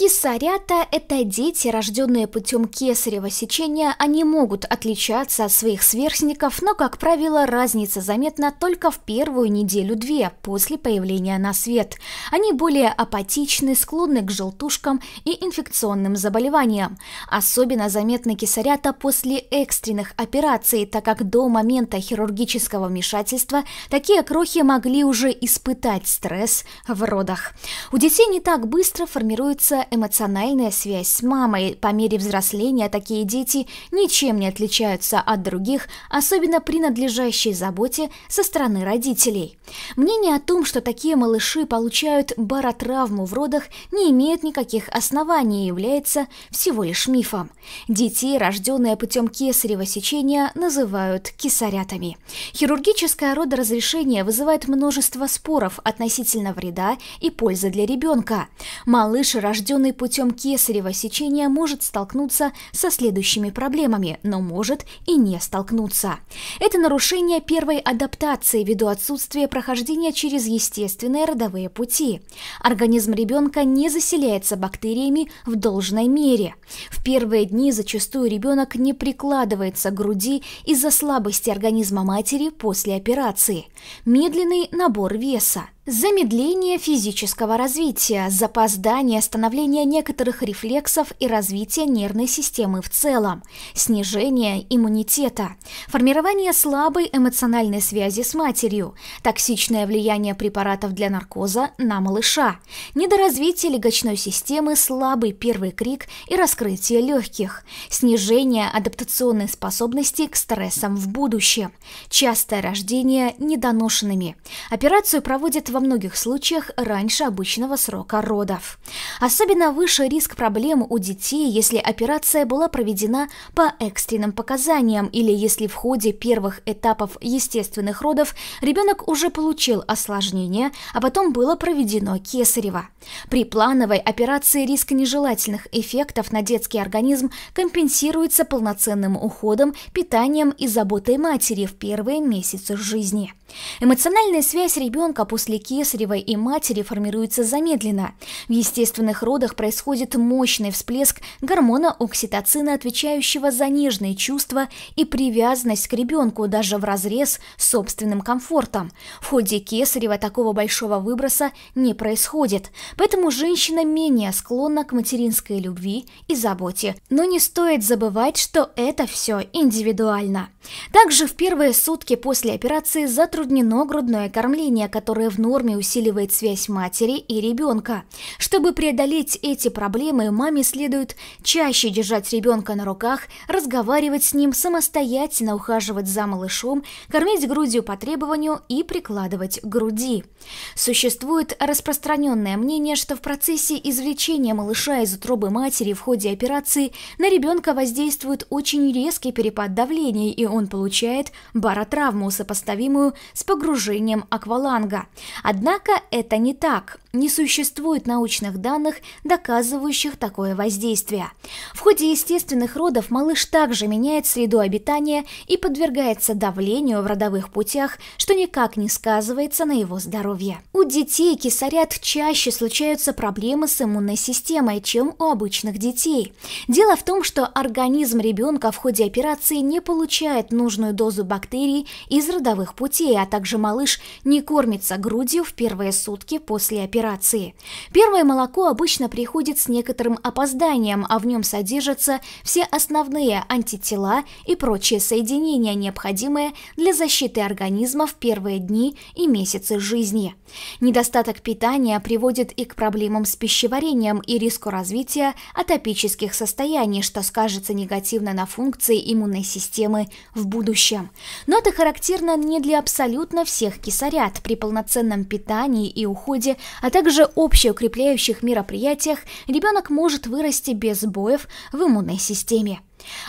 Кесарята – это дети, рожденные путем кесарево сечения, они могут отличаться от своих сверстников, но, как правило, разница заметна только в первую неделю-две после появления на свет. Они более апатичны, склонны к желтушкам и инфекционным заболеваниям. Особенно заметны кесарята после экстренных операций, так как до момента хирургического вмешательства такие крохи могли уже испытать стресс в родах. У детей не так быстро формируется эмоциональная связь с мамой. По мере взросления такие дети ничем не отличаются от других, особенно при надлежащей заботе со стороны родителей. Мнение о том, что такие малыши получают баротравму в родах, не имеет никаких оснований и является всего лишь мифом. Детей, рожденные путем кесарево сечения, называют кесарятами. Хирургическое родоразрешение вызывает множество споров относительно вреда и пользы для ребенка. Малыш, рожденный введенный путем кесарева сечения, может столкнуться со следующими проблемами, но может и не столкнуться. Это нарушение первой адаптации ввиду отсутствия прохождения через естественные родовые пути. Организм ребенка не заселяется бактериями в должной мере. В первые дни зачастую ребенок не прикладывается к груди из-за слабости организма матери после операции. Медленный набор веса – Замедление физического развития, запоздание становления некоторых рефлексов и развитие нервной системы в целом, снижение иммунитета, формирование слабой эмоциональной связи с матерью, токсичное влияние препаратов для наркоза на малыша, недоразвитие легочной системы, слабый первый крик и раскрытие легких, снижение адаптационной способности к стрессам в будущем, частое рождение недоношенными. Операцию проводят в во многих случаях раньше обычного срока родов. Особенно выше риск проблем у детей, если операция была проведена по экстренным показаниям или если в ходе первых этапов естественных родов ребенок уже получил осложнение, а потом было проведено кесарево. При плановой операции риск нежелательных эффектов на детский организм компенсируется полноценным уходом, питанием и заботой матери в первые месяцы жизни. Эмоциональная связь ребенка после кесарева и матери формируется замедленно. В естественных родах происходит мощный всплеск гормона окситоцина, отвечающего за нежные чувства и привязанность к ребенку даже в разрез с собственным комфортом. В ходе кесарева такого большого выброса не происходит, поэтому женщина менее склонна к материнской любви и заботе. Но не стоит забывать, что это все индивидуально. Также в первые сутки после операции затруднительно затруднено грудное кормление, которое в норме усиливает связь матери и ребенка. Чтобы преодолеть эти проблемы, маме следует чаще держать ребенка на руках, разговаривать с ним, самостоятельно ухаживать за малышом, кормить грудью по требованию и прикладывать к груди. Существует распространенное мнение, что в процессе извлечения малыша из утробы матери в ходе операции на ребенка воздействует очень резкий перепад давления, и он получает баротравму, сопоставимую с погружением акваланга. Однако это не так. Не существует научных данных, доказывающих такое воздействие. В ходе естественных родов малыш также меняет среду обитания и подвергается давлению в родовых путях, что никак не сказывается на его здоровье. У детей кисарят чаще случаются проблемы с иммунной системой, чем у обычных детей. Дело в том, что организм ребенка в ходе операции не получает нужную дозу бактерий из родовых путей, а также малыш не кормится грудью в первые сутки после операции. Первое молоко обычно приходит с некоторым опозданием, а в нем содержатся все основные антитела и прочие соединения, необходимые для защиты организма в первые дни и месяцы жизни. Недостаток питания приводит и к проблемам с пищеварением и риску развития атопических состояний, что скажется негативно на функции иммунной системы в будущем. Но это характерно не для абсолютно абсолютно всех кисарят при полноценном питании и уходе, а также общеукрепляющих мероприятиях ребенок может вырасти без боев в иммунной системе.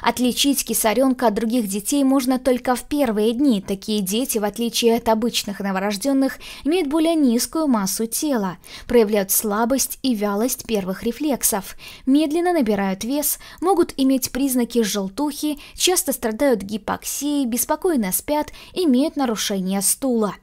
Отличить кисаренка от других детей можно только в первые дни. Такие дети, в отличие от обычных новорожденных, имеют более низкую массу тела, проявляют слабость и вялость первых рефлексов, медленно набирают вес, могут иметь признаки желтухи, часто страдают гипоксией, беспокойно спят, имеют нарушение стула.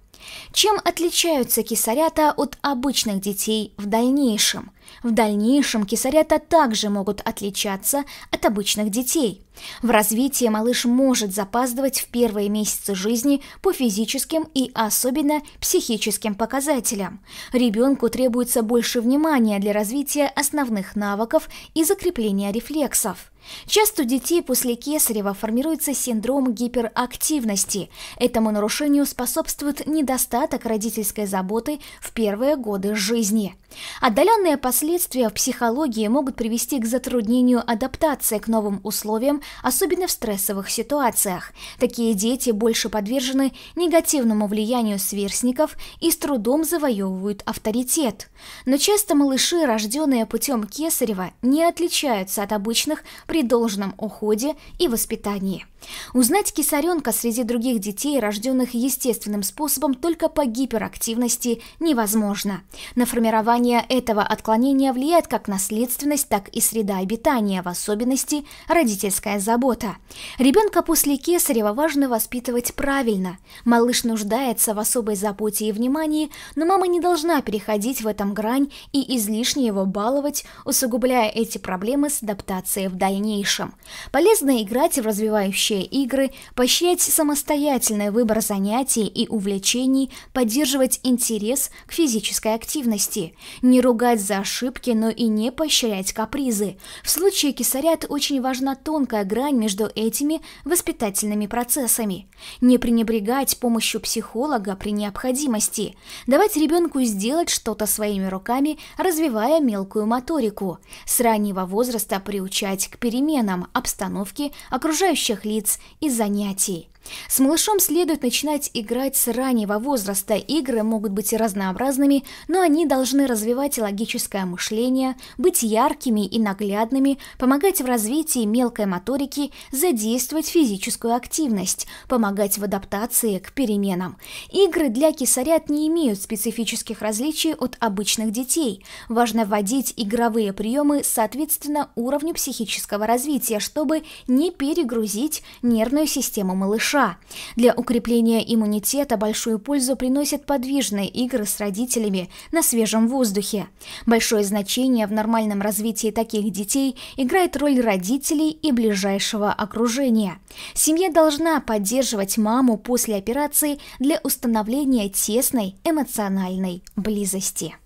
Чем отличаются кисарята от обычных детей в дальнейшем? В дальнейшем кисарята также могут отличаться от обычных детей. В развитии малыш может запаздывать в первые месяцы жизни по физическим и особенно психическим показателям. Ребенку требуется больше внимания для развития основных навыков и закрепления рефлексов. Часто у детей после кесарева формируется синдром гиперактивности. Этому нарушению способствует недостаток родительской заботы в первые годы жизни – Отдаленные последствия в психологии могут привести к затруднению адаптации к новым условиям, особенно в стрессовых ситуациях. Такие дети больше подвержены негативному влиянию сверстников и с трудом завоевывают авторитет. Но часто малыши, рожденные путем Кесарева, не отличаются от обычных при должном уходе и воспитании. Узнать кесаренка среди других детей, рожденных естественным способом только по гиперактивности, невозможно. На формирование Формирование этого отклонения влияет как наследственность, так и среда обитания, в особенности родительская забота. Ребенка после кесарева важно воспитывать правильно. Малыш нуждается в особой заботе и внимании, но мама не должна переходить в этом грань и излишне его баловать, усугубляя эти проблемы с адаптацией в дальнейшем. Полезно играть в развивающие игры, поощрять самостоятельный выбор занятий и увлечений, поддерживать интерес к физической активности не ругать за ошибки, но и не поощрять капризы. В случае кисарят очень важна тонкая грань между этими воспитательными процессами. Не пренебрегать помощью психолога при необходимости. Давать ребенку сделать что-то своими руками, развивая мелкую моторику. С раннего возраста приучать к переменам обстановки окружающих лиц и занятий. С малышом следует начинать играть с раннего возраста. Игры могут быть разнообразными, но они должны развиваться развивать логическое мышление, быть яркими и наглядными, помогать в развитии мелкой моторики, задействовать физическую активность, помогать в адаптации к переменам. Игры для кисарят не имеют специфических различий от обычных детей. Важно вводить игровые приемы соответственно уровню психического развития, чтобы не перегрузить нервную систему малыша. Для укрепления иммунитета большую пользу приносят подвижные игры с родителями на свежем воздухе, воздухе. Большое значение в нормальном развитии таких детей играет роль родителей и ближайшего окружения. Семья должна поддерживать маму после операции для установления тесной эмоциональной близости.